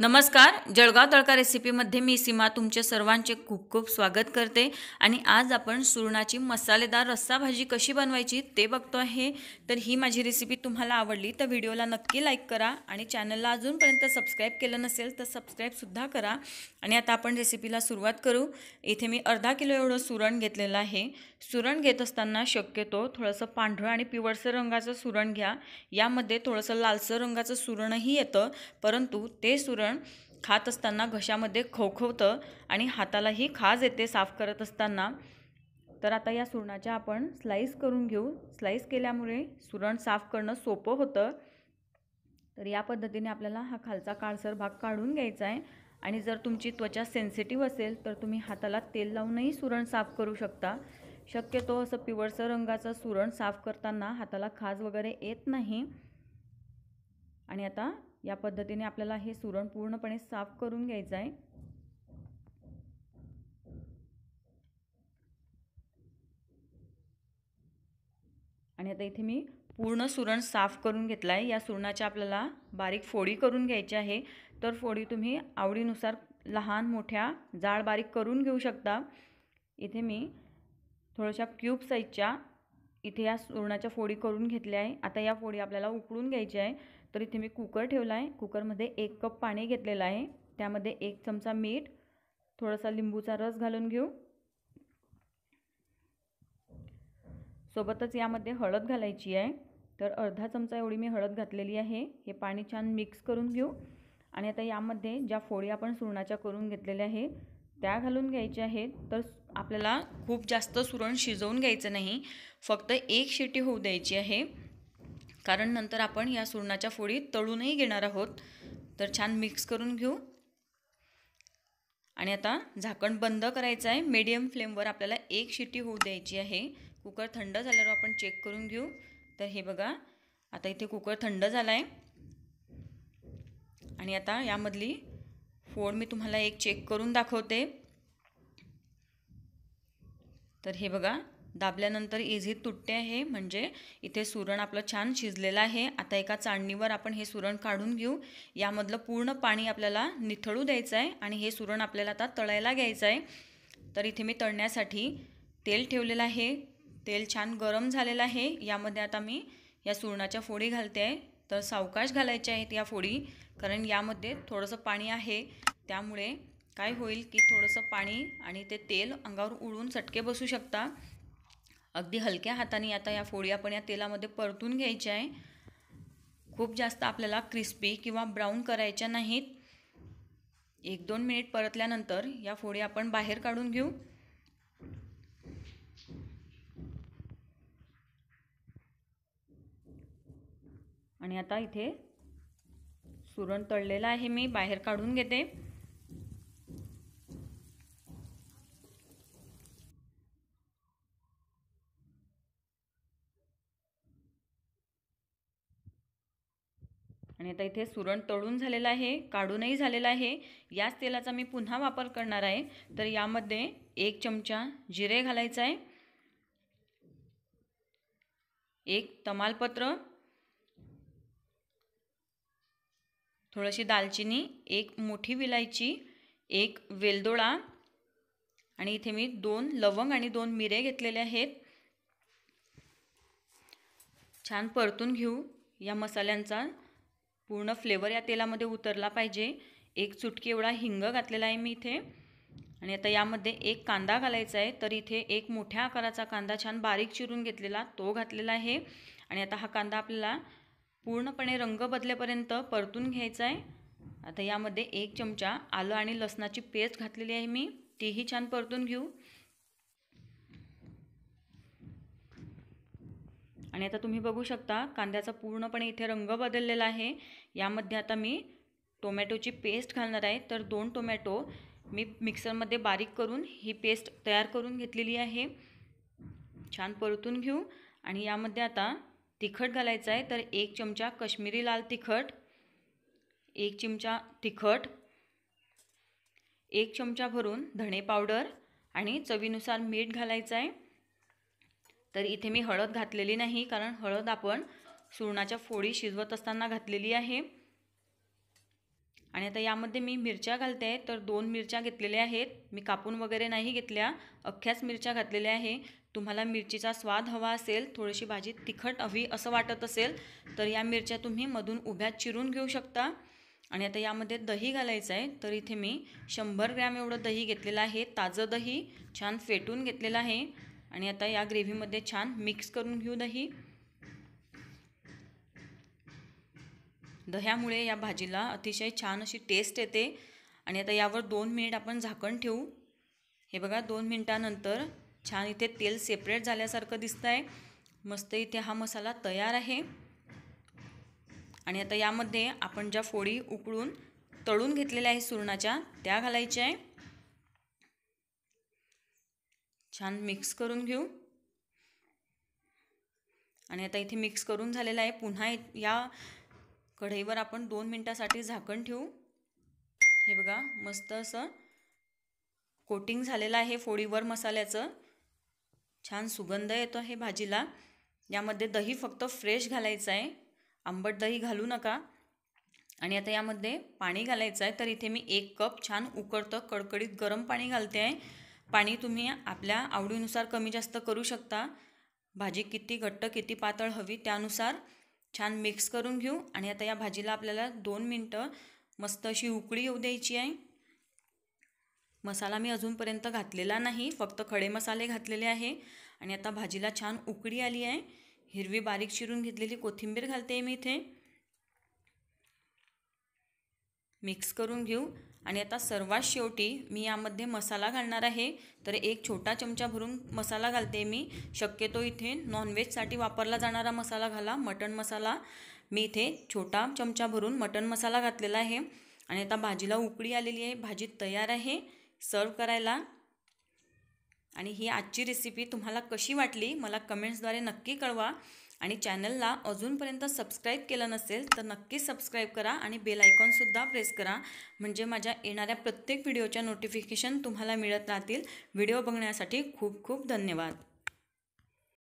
नमस्कार जळगाव तळका रेसिपीमध्ये मी सीमा तुमचे सर्वांचे खूप खूप स्वागत करते आणि आज आपण सुरणाची मसालेदार रस्सा भाजी कशी बनवायची ते बघतो आहे तर ही माझी रेसिपी तुम्हाला आवडली तर व्हिडिओला नक्की लाईक करा आणि चॅनलला अजूनपर्यंत सबस्क्राईब केलं नसेल तर सबस्क्राईबसुद्धा करा आणि आता आपण रेसिपीला सुरुवात करू इथे मी अर्धा किलो एवढं सुरण घेतलेलं आहे सुरण घेत असताना शक्यतो थोडंसं पांढरं आणि पिवळसर रंगाचं सुरण घ्या यामध्ये थोडंसं लालसर रंगाचं सुरणही येतं परंतु ते सुरण मिश्रण खात असताना घशामध्ये खवखवतं आणि हातालाही खाज येते साफ करत असताना तर आता या सुरणाच्या आपण स्लाईस करून घेऊ स्लाईस केल्यामुळे सुरण साफ करणं सोपं होतं तर या पद्धतीने आपल्याला हा खालचा काळसर भाग काढून घ्यायचा आहे आणि जर तुमची त्वचा सेन्सिटिव्ह असेल तर तुम्ही हाताला तेल लावूनही सुरण साफ करू शकता शक्यतो असं पिवळसर रंगाचं सुरण साफ करताना हाताला खाज वगैरे येत नाही आणि आता या पद्धतीने आपल्याला हे सुरण पूर्णपणे साफ करून घ्यायचं आहे आणि आता इथे मी पूर्ण सुरण साफ करून घेतला आहे या सुरणाच्या आपल्याला बारीक फोडी करून घ्यायची आहे तर फोडी तुम्ही आवडीनुसार लहान मोठ्या जाळ बारीक करून घेऊ शकता इथे मी थोड्याशा क्यूब साईजच्या इथे या सुरणाच्या फोडी करून घेतल्या आहे आता या फोडी आपल्याला उकळून घ्यायची आहे तर इथे मी कुकर ठेवला आहे कुकरमध्ये एक कप पाणी घेतलेलं आहे त्यामध्ये एक चमचा मीठ थोडासा लिंबूचा रस घालून घेऊ सोबतच यामध्ये हळद घालायची आहे तर अर्धा चमचा एवढी मी हळद घातलेली आहे हे पाणी छान मिक्स करून घेऊ आणि आता यामध्ये ज्या फोडी आपण सुरणाच्या करून घेतलेल्या आहेत त्या घालून घ्यायच्या आहेत तर आपल्याला खूप जास्त सुरण शिजवून घ्यायचं नाही फक्त एक शिटी होऊ द्यायची आहे कारण नंतर आपण या सुरणाच्या फोडी तळूनही घेणार आहोत तर छान मिक्स करून घेऊ आणि आता झाकण बंद करायचं आहे मीडियम फ्लेमवर आपल्याला एक शिट्टी होऊ द्यायची आहे कुकर थंड झाल्यावर आपण चेक करून घेऊ तर हे बघा आता इथे कुकर थंड झाला आहे आणि आता यामधली फोड मी तुम्हाला एक चेक करून दाखवते तर हे बघा दाबल्यानंतर इझी तुटते आहे म्हणजे इथे सुरण आपलं छान शिजलेलं आहे आता एका चाळणीवर आपण हे सुरण काढून घेऊ यामधलं पूर्ण पाणी आपल्याला निथळू द्यायचं आहे आणि हे सुरण आपल्याला आता तळायला घ्यायचं आहे तर इथे मी तळण्यासाठी तेल ठेवलेलं आहे तेल छान गरम झालेलं आहे यामध्ये आता मी या सुरणाच्या फोडी घालते आहे तर सावकाश घालायचे आहेत या फोडी कारण यामध्ये थोडंसं पाणी आहे त्यामुळे काय होईल की थोडंसं पाणी आणि ते तेल अंगावर उडून चटके बसू शकता अगदी हलक्या हाताने आता या फोडी आपण या तेलामध्ये परतून घ्यायच्या आहे खूप जास्त आपल्याला क्रिस्पी किंवा ब्राऊन करायच्या नाहीत एक दोन मिनिट परतल्यानंतर या फोडी आपण बाहेर काढून घेऊ आणि आता इथे सुरण तळलेलं आहे मी बाहेर काढून घेते आणि आता इथे सुरण तळून झालेलं आहे काढूनही झालेलं आहे याच तेलाचा मी पुन्हा वापर करणार आहे तर यामध्ये एक चमचा जिरे घालायचं आहे एक तमालपत्र थोडीशी दालचिनी एक मोठी विलायची एक वेलदोळा आणि इथे मी दोन लवंग आणि दोन मिरे घेतलेले आहेत छान परतून घेऊ या मसाल्यांचा पूर्ण फ्लेवर या तेलामध्ये उतरला पाहिजे एक चुटकी एवढा हिंग घातलेला आहे मी इथे आणि आता यामध्ये एक कांदा घालायचा आहे तर इथे एक मोठ्या आकाराचा कांदा छान बारीक चिरून घेतलेला तो घातलेला आहे आणि आता हा कांदा आपल्याला पूर्णपणे रंग बदलेपर्यंत परतून घ्यायचा आहे आता यामध्ये एक चमचा आलं आणि लसणाची पेस्ट घातलेली आहे मी तीही छान परतून घेऊ आणि आता तुम्ही बघू शकता कांद्याचा पूर्णपणे इथे रंग बदललेला आहे यामध्ये आता मी टोमॅटोची पेस्ट घालणार आहे तर दोन टोमॅटो मी मिक्सरमध्ये बारीक करून ही पेस्ट तयार करून घेतलेली आहे छान परतून घेऊ आणि यामध्ये आता तिखट घालायचं आहे तर एक चमचा कश्मीरी लाल तिखट एक चमचा तिखट एक चमचा भरून धणे पावडर आणि चवीनुसार मीठ घालायचं आहे तर इथे मी हळद घातलेली नाही कारण हळद आपण सुरणाच्या फोडी शिजवत असताना घातलेली आहे आणि आता यामध्ये मी मिरच्या घालते तर दोन मिरच्या घेतलेल्या आहेत मी कापून वगैरे नाही घेतल्या अख्ख्याच मिरच्या घातलेल्या आहे तुम्हाला मिरचीचा स्वाद हवा असेल थोडीशी भाजी तिखट हवी असं वाटत असेल तर या मिरच्या तुम्ही मधून उभ्या चिरून घेऊ शकता आणि आता यामध्ये दही घालायचं आहे तर इथे मी शंभर ग्रॅम एवढं दही घेतलेलं आहे ताजं दही छान फेटून घेतलेलं आहे आणि आता या ग्रेव्हीमध्ये छान मिक्स करून घेऊ दही दह्यामुळे या भाजीला अतिशय छान अशी टेस्ट येते आणि आता यावर दोन मिनिट आपण झाकण ठेवू हे बघा दोन मिनटानंतर छान इथे तेल सेपरेट झाल्यासारखं दिसतं आहे मस्त इथे हा मसाला तयार आहे आणि आता यामध्ये आपण ज्या फोडी उकळून तळून घेतलेल्या आहे सुरणाच्या त्या घालायच्या आहे छान मिक्स करून घेऊ आणि आता इथे मिक्स करून झालेलं आहे पुन्हा या कढईवर आपण दोन मिनटासाठी झाकण ठेवू हे बघा मस्त असं कोटिंग झालेलं आहे फोडीवर मसाल्याचं छान सुगंध येतो हे भाजीला यामध्ये दही फक्त फ्रेश घालायचं आहे आंबट दही घालू नका आणि आता यामध्ये पाणी घालायचं आहे तर इथे मी एक कप छान उकडतं कडकडीत गरम पाणी घालते आहे पाणी तुम्ही आपल्या आवडीनुसार कमी जास्त करू शकता भाजी किती घट्ट किती पातळ हवी त्यानुसार छान मिक्स करून घेऊ आणि आता या भाजीला आपल्याला दोन मिनटं मस्त अशी उकळी येऊ द्यायची आहे मसाला मी अजूनपर्यंत घातलेला नाही फक्त खडे मसाले घातलेले आहे आणि आता भाजीला छान उकळी आली आहे हिरवी बारीक चिरून घेतलेली कोथिंबीर घालते मी इथे मिक्स करून घेऊ आणि आता सर्वात शेवटी मी यामध्ये मसाला घालणार आहे तर एक छोटा चमचा भरून मसाला घालते मी शक्यतो इथे नॉनव्हेजसाठी वापरला जाणारा मसाला घाला मटण मसाला मी इथे छोटा चमचा भरून मटण मसाला घातलेला आहे आणि आता भाजीला उकळी आलेली आहे भाजी तयार आहे सर्व करायला आणि ही आजची रेसिपी तुम्हाला कशी वाटली मला कमेंट्सद्वारे नक्की कळवा आणि चॅनलला अजूनपर्यंत सबस्क्राईब केलं नसेल तर नक्की सबस्क्राईब करा आणि बेल आयकॉनसुद्धा प्रेस करा म्हणजे माझ्या येणाऱ्या प्रत्येक व्हिडिओच्या नोटिफिकेशन तुम्हाला मिळत राहतील व्हिडिओ बघण्यासाठी खूप खूप धन्यवाद